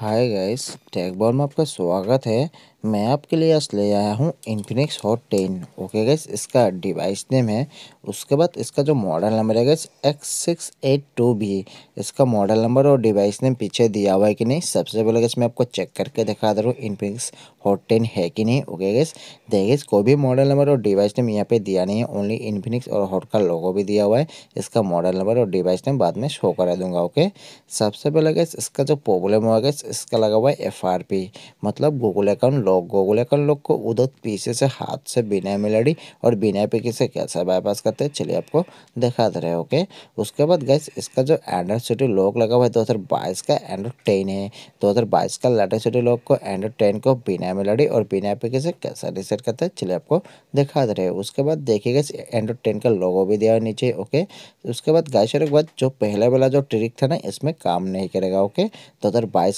hi guys tag ball में आपका स्वागत है मैं आपके लिए आज ले आया हूँ Infinix Hot ten okay guys इसका डिवाइस नेम है उसके बाद इसका जो मॉडल नंबर है guys X six eight two भी इसका मॉडल नंबर और डिवाइस नेम पीछे दिया हुआ है कि नहीं सबसे पहले गैस मैं आपको चेक करके दिखा दे रहा हूँ इन्फिनिक्स हॉट टेन है कि नहीं ओके गैस देखिए कोई भी मॉडल नंबर और डिवाइस नेम यहाँ पे दिया नहीं है ओनली इन्फिनिक्स और हॉट का लोगो भी दिया हुआ है इसका मॉडल नंबर और डिवाइस नेम बाद में शो करा दूंगा ओके सबसे पहले गैस इसका जो प्रॉब्लम हुआ गैस इसका लगा हुआ है एफ मतलब गूगल अकाउंट लोग गोगुले कर लोग को उधर पीछे से हाथ से बिना मिलाड़ी और बिना पे से कैसे बाईपास करते हैं चलिए आपको दिखा दे रहे ओके उसके बाद गैस इसका जो एंड्रॉइड सिटी लॉक लगा हुआ है दो का एंड्रॉइड टेन है दो का लेटेस्ट सिटी लॉक को एंड्रॉइड टेन को बिना मिलाड़ी और बिना पे से कैसे रिसेट करते हैं चलिए आपको दिखा दे रहे हैं उसके बाद देखिए गैस एंड्रॉइड टेन का लोगो भी दिया है नीचे ओके उसके बाद गैस और एक बात जो पहले वाला जो ट्रिक था ना इसमें काम नहीं करेगा ओके दो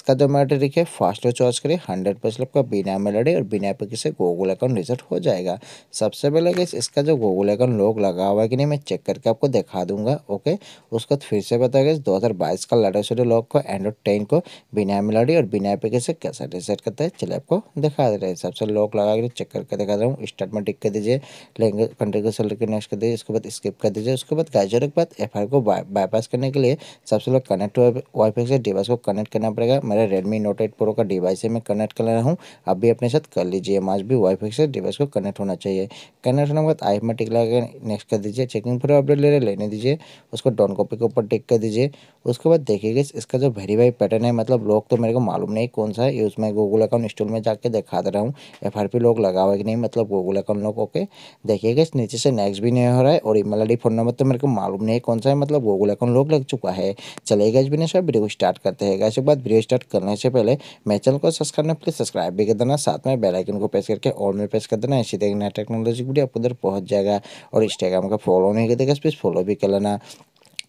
का जो मेरा ट्रिक है फास्ट चार्ज करिए हंड्रेड परसेंट आपका बिना में लड़े और बिना पे किसी गूगल अकाउंट रिजल्ट हो जाएगा सबसे पहले गैस इसका जो गूगल अकाउंट लोग लगा हुआ है कि नहीं मैं चेक करके आपको दिखा दूंगा ओके उसको तो फिर से बताया गया दो हज़ार बाईस का लड़ाई सोरे लोग को एंड्रॉइड टेन को बिना मिलाड़ी और बिना पे किसी कैसा रिसेट करता है चले आपको दिखा दे रहे हैं सबसे लोग लगा के चेक करके दिखा दे रहा हूँ स्टार्ट में टिक कर दीजिए लैंग्वेज कंट्री को सेलेक्ट करके नेक्स्ट कर दीजिए उसके बाद स्किप कर दीजिए उसके बाद गाजर के बाद एफ को बाईपास करने के लिए सबसे लोग कनेक्ट वाईफाई से डिवाइस को कनेक्ट करना पड़ेगा मेरा रेडमी नोट एट प्रो का डिवाइस है मैं कनेक्ट कर रहा हूँ अभी अपने साथ कर लीजिए मास्ट भी वाई फाई से डिवाइस को कनेक्ट होना चाहिए कनेक्ट होने के बाद आई में टिक लगा के नेक्स्ट कर दीजिए चेकिंग फिर अपडेट ले रहे लेने दीजिए उसको डाउन कॉपी के ऊपर टिक कर दीजिए उसके बाद देखिएगा इसका जो वेरीफाई पैटर्न है मतलब लोग तो मेरे को मालूम नहीं कौन सा है यूज़ मैं गूगल अकाउंट इंस्टॉल में जाकर दिखा दे रहा हूँ एफ आर पी लॉक लगा हुआ कि नहीं मतलब गूगल अकाउंट लोग ओके देखिएगा इस नीचे से नेक्स्ट भी नहीं हो रहा है और ईमेल आई फोन नंबर तो मेरे को मालूम नहीं कौन सा है मतलब गूगल अकाउंट लोग लग चुका है चलेगा इस बिना वीडियो स्टार्ट करते हैं इसके बाद वीडियो स्टार्ट करने से पहले मेरे चैनल को सब्सक्राइब प्लीज़ सब्सक्राइब भी कर देना साथ में बेल आइकन को प्रेस करके ऑल में प्रेस कर देना इसी देखना नया टेक्नोलॉजी वीडियो आप उधर पहुँच जाएगा और इंस्टाग्राम का फॉलो नहीं कर देगा फॉलो भी कर लेना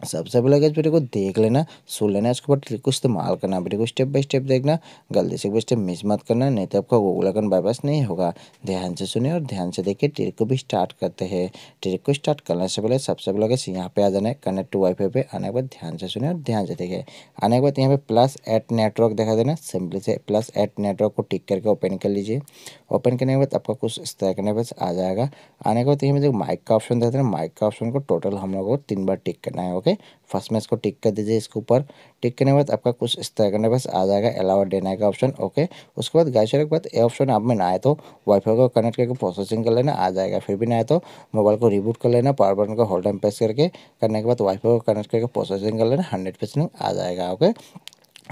सबसे पहले गैस बेटे को देख लेना सुन लेना इसके बाद ट्रिक को इस्तेमाल करना बेटे को स्टेप बाय स्टेप देखना गलती से स्टेप मिस मत करना नहीं तो आपका अकाउंट बाईपास नहीं होगा ध्यान से सुने और ध्यान से देखिए ट्रिक को भी स्टार्ट करते हैं ट्रिक को स्टार्ट करने से पहले सबसे पहले गैस यहाँ पे आ जाना है कनेक्ट टू फाई पे आने के बाद ध्यान से सुने और ध्यान से देखे आने के बाद यहाँ पे प्लस एट नेटवर्क देखा देना सिंपली से प्लस एट नेटवर्क को टिक करके ओपन कर लीजिए ओपन करने के बाद आपका कुछ इस तरह करने पर आ जाएगा आने के बाद यहाँ पे माइक का ऑप्शन देखा हैं माइक का ऑप्शन को टोटल हम लोग को तीन बार टिक करना है ओके फर्स्ट में इसको टिक कर दीजिए इसके ऊपर टिक करने के बाद आपका कुछ इस तरह करने बस आ जाएगा अलावा डेना का ऑप्शन ओके उसके बाद गाइस के बाद ये ऑप्शन आप में ना आए तो वाईफाई को कनेक्ट करके प्रोसेसिंग कर लेना आ जाएगा फिर भी ना आए तो मोबाइल को रिबूट कर लेना पावर बटन को होल्ड एंड प्रेस करके करने के बाद वाईफाई को कनेक्ट करके प्रोसेसिंग कर लेना हंड्रेड परसेंट आ जाएगा ओके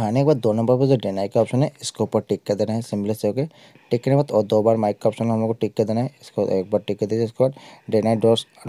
आने के बाद दो नंबर पर जो डेनाई का ऑप्शन है इसके ऊपर टिक कर देना है सिंपली से ओके टिक करने के बाद और दो बार माइक का ऑप्शन हम लोग को टिक कर देना है इसको एक बार टिक कर दीजिए इसके बाद डे नाइट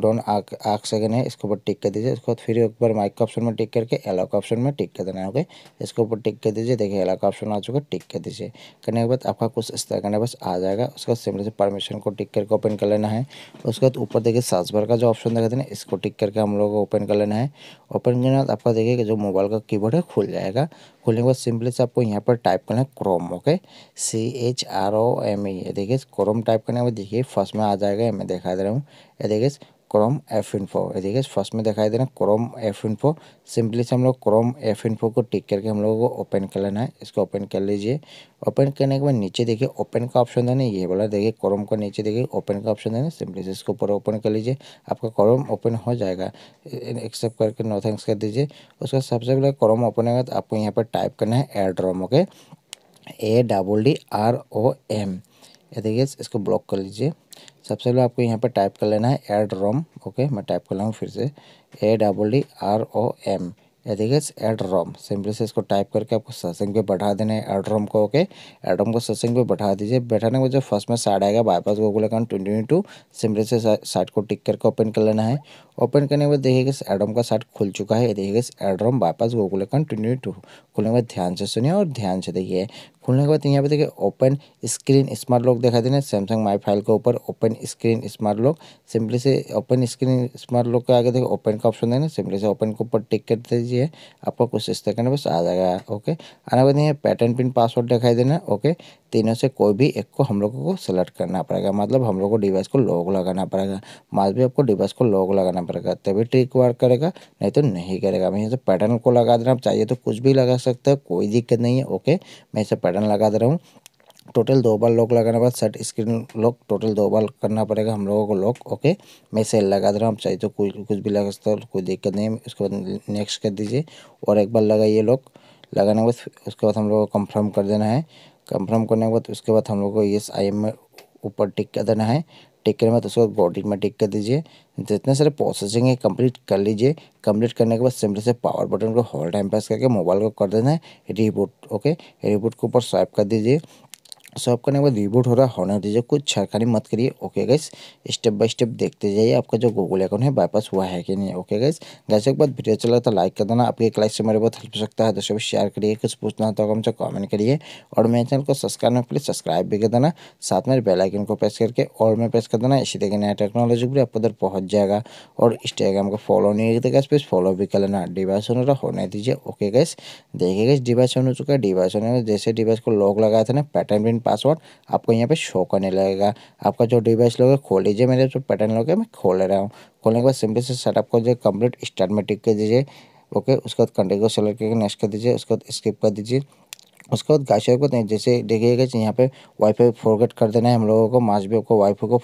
डोन आग से है इसके ऊपर टिक कर दीजिए इसके बाद फिर एक बार माइक का ऑप्शन में टिक करके एलाउ का ऑप्शन में टिक कर देना है ओके इसके ऊपर टिक कर दीजिए देखिए एलाउ का ऑप्शन आ चुका है टिक कर दीजिए करने के बाद आपका कुछ इस तरह करने बस आ जाएगा उसके बाद सिंपली से परमिशन को टिक करके ओपन कर लेना है उसके बाद ऊपर देखिए सर्च बार का जो ऑप्शन देखा देना इसको टिक करके हम लोग को ओपन कर लेना है ओपन करने के बाद आपका देखिए कि जो मोबाइल का कीबोर्ड है खुल जाएगा खुलने के बाद सिंपली से आपको यहाँ पर टाइप करना है Chrome okay C H R O M E देखिए क्रोम टाइप करने के बाद देखिए फर्स्ट में आ जाएगा मैं दिखा दे रहा हूँ ये देखिए क्रोम एफ ये देखिए फर्स्ट में दिखाई दे रहा है क्रोम एफ फो सिंपली से हम लोग क्रोम एफ फो को टिक करके हम लोगों को ओपन कर लेना है इसको ओपन कर लीजिए ओपन करने के बाद नीचे देखिए ओपन का ऑप्शन देना ये वाला देखिए क्रोम का नीचे देखिए ओपन का ऑप्शन देना सिंपली से इसको ऊपर ओपन कर लीजिए आपका क्रोम ओपन हो जाएगा एक्सेप्ट करके नो थैंक्स कर दीजिए उसका सबसे पहले क्रोम ओपन होगा तो आपको यहाँ पर टाइप करना है addrom okay A double D R O M ये देखिए इसको ब्लॉक कर लीजिए सबसे पहले आपको यहाँ पर टाइप कर लेना है एड रोम ओके मैं टाइप कर लाऊँ फिर से A double D R O M ये देखिए एड रोम सिंपली से इसको टाइप करके आपको सर्चिंग पे बढ़ा देना है एड रोम को ओके एड रोम को सर्चिंग पे बढ़ा दीजिए बैठाने के जो फर्स्ट में साइड आएगा bypass Google account twenty two simply से साइट को टिक करके ओपन कर लेना है ओपन करने के बाद देखिएगा एडोम का साइड खुल चुका है addrom bypass Google account twenty two खुलने के बाद ध्यान से सुनिए और ध्यान से देखिए खुलने के बाद तो यहाँ पे देखिए ओपन स्क्रीन स्मार्ट लॉक दिखाई देना सैमसंग माई फाइल के ऊपर open screen smart lock simply से ओपन स्क्रीन स्मार्ट लॉक के आगे देखिए ओपन का ऑप्शन देना सिंपली से ओपन के ऊपर टिक कर दीजिए आपका कुछ इस तरह बस आ जाएगा ओके आने के बाद यहाँ पैटर्न पिन पासवर्ड दिखाई देना ओके तीनों से कोई भी एक को हम लोगों को सेलेक्ट करना पड़ेगा मतलब हम लोग को डिवाइस को लॉक लगाना पड़ेगा माज भी आपको डिवाइस को लॉक लगाना पड़ेगा तभी ट्रिक वर्क करेगा नहीं तो नहीं करेगा मैं यहाँ से पैटर्न को लगा देना चाहिए तो कुछ भी लगा सकते हैं कोई दिक्कत नहीं है ओके मैं इसे बटन लगा दे रहा हूँ टोटल दो बार लॉक लगाने के बाद सेट स्क्रीन लॉक टोटल दो बार करना पड़ेगा हम लोगों को लॉक ओके मैं सेल लगा दे रहा हूँ आप चाहिए तो कुछ कुछ भी लगा सकते हो कोई दिक्कत नहीं उसके बाद नेक्स्ट कर दीजिए और एक बार लगाइए लॉक लगाने के बाद उसके बाद हम लोग को कंफर्म कर देना है कंफर्म करने के बाद उसके बाद हम लोग को ये आई एम ऊपर टिक कर देना है टेक करने मतलब में तो उसको बॉडी में टेक कर दीजिए जितने तो सारे प्रोसेसिंग है कंप्लीट कर लीजिए कंप्लीट करने के बाद सिंपली से पावर बटन को होल टाइम प्रेस करके मोबाइल को कर देना है रिबूट ओके रिबूट के ऊपर स्वाइप कर दीजिए सो करने के बाद रिबूट हो रहा है होने दीजिए कुछ छड़खानी मत करिए okay guys step by step देखते जाइए आपका जो गूगल अकाउंट है बाईपास हुआ है कि नहीं ओके गैस गैस एक बार वीडियो चला तो लाइक कर देना आपके एक लाइक से मेरे बहुत हेल्प हो सकता है दोस्तों शेयर करिए कुछ पूछना तो हमसे कॉमेंट करिए और मेरे चैनल को सब्सक्राइब में प्लीज़ सब्सक्राइब भी कर देना साथ में बेलाइकन को प्रेस करके और में प्रेस कर देना इसी तरह नया टेक्नोलॉजी भी आपको उधर पहुँच जाएगा और इंस्टाग्राम को फॉलो नहीं करते गैस प्लीज़ फॉलो भी कर लेना डिवाइस ऑन रहा होने दीजिए ओके गैस देखिए गैस डिवाइस ऑन हो चुका है डिवाइस ऑन जैसे डिवाइस को लॉक लगाया था ना पैटर्न पासवर्ड आपको यहाँ पे शो करने लगेगा आपका जो डिवाइस लोग खोल लीजिए मेरे जो पैटर्न लोगे मैं खोल रहा हूँ खोलने के बाद सिंपली से सेटअप को जो कंप्लीट स्टार्ट में टिक कर दीजिए ओके उसके बाद कंट्री को सेलेक्ट करके नेक्स्ट कर दीजिए उसके बाद स्किप कर दीजिए उसके बाद गाइस को जैसे देखिएगा यहाँ पे वाईफाई फॉरगेट कर देना है हम लोगों को माच भी आपको वाईफाई को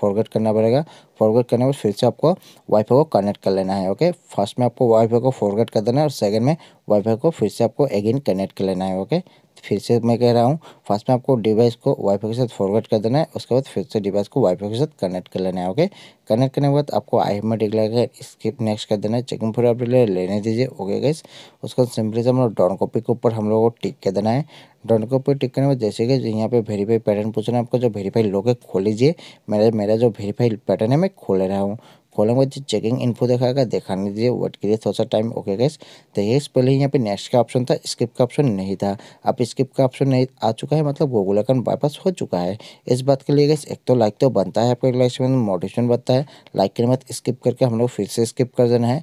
फॉरगेट करना पड़ेगा फॉरगेट करने पर फिर से आपको वाईफाई को कनेक्ट कर लेना है ओके फर्स्ट में आपको वाईफाई को फॉरगेट कर देना है और सेकंड में वाईफाई को फिर से आपको अगेन कनेक्ट कर लेना है ओके फिर से मैं कह रहा हूँ फर्स्ट में आपको डिवाइस को वाईफाई के साथ फॉरवर्ड कर देना है उसके बाद फिर से डिवाइस को वाईफाई के साथ कनेक्ट कर लेना है ओके कनेक्ट करने के बाद आपको आई एम आई लगाकर स्किप नेक्स्ट कर देना है चेकिंग आपके लिए लेने दीजिए ओके गैस उसके बाद सिंपली से हम लोग डॉन कॉपी के ऊपर हम लोग को टिक कर देना है डॉन कॉपी टिक करने बाद जैसे कि यहाँ पे वेरीफाई पैटर्न पूछना है आपको जो वेरीफाई लोगे खोल लीजिए मेरा मेरा जो वेरीफाई पैटर्न है मैं खोल रहा हूँ कॉलम में जो चेकिंग इन्फो देखा नहीं दीजिए वेट लिए थोड़ा सा टाइम ओके गैस देखिए इस पहले यहाँ पे नेक्स्ट का ऑप्शन था स्किप का ऑप्शन नहीं था अब स्किप का ऑप्शन नहीं आ चुका है मतलब गूगल अकाउंट वापस हो चुका है इस बात के लिए गैस एक तो लाइक तो बनता है आपके लाइक से मोटिवेशन बनता है लाइक करने बाद स्किप करके हम लोग फिर से स्किप कर देना है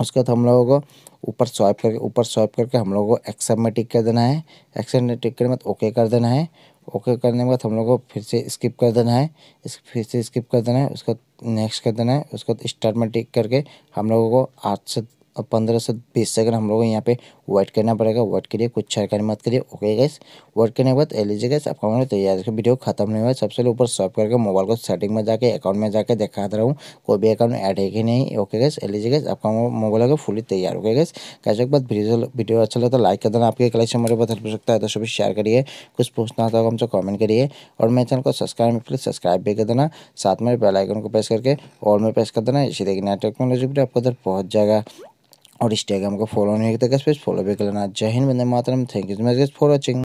उसके बाद हम लोगों को ऊपर स्वाइप करके ऊपर स्वाइप करके हम लोगों को एक्सेप्ट में टिक कर देना है एक्सेप्ट में टिक करने बाद ओके कर देना है ओके करने के बाद हम लोग को फिर से स्किप कर देना है इस फिर से स्किप कर देना है उसको नेक्स्ट कर देना है उसको स्टार्ट में टिक करके हम लोगों को आठ से अब पंद्रह से बीस सेकंड हम लोग को यहाँ पे वेट करना पड़ेगा वेट करिए कुछ कर मत करिए ओके गैस वेट करने के बाद जी गैस आपका हमारे तैयार है वीडियो खत्म नहीं हुआ सबसे ऊपर सॉप करके मोबाइल को सेटिंग में जाके अकाउंट में जाके दिखा दे रहा हूँ कोई भी अकाउंट ऐड है कि नहीं ओके गैस लीजिए गैस आपका मोबाइल होगा फुली तैयार ओके गैस कैसे एक बार वीडियो अच्छा लगता है लाइक कर देना आपके कलेक्शन मेरे पास हेल्प सकता है तो सभी शेयर करिए कुछ पूछना होता तो है हमसे कॉमेंट करिए और मेरे चैनल को सब्सक्राइब प्लीज सब्सक्राइब भी कर देना साथ में बेलाइकन को प्रेस करके और में प्रेस कर देना इसी देखिए नया टेक्नोलॉजी भी आपको उधर पहुँच जाएगा और इंस्टाग्राम को फॉलो नहीं करते फॉलो भी करना चाहिए जय मातरम thank you so much guys for watching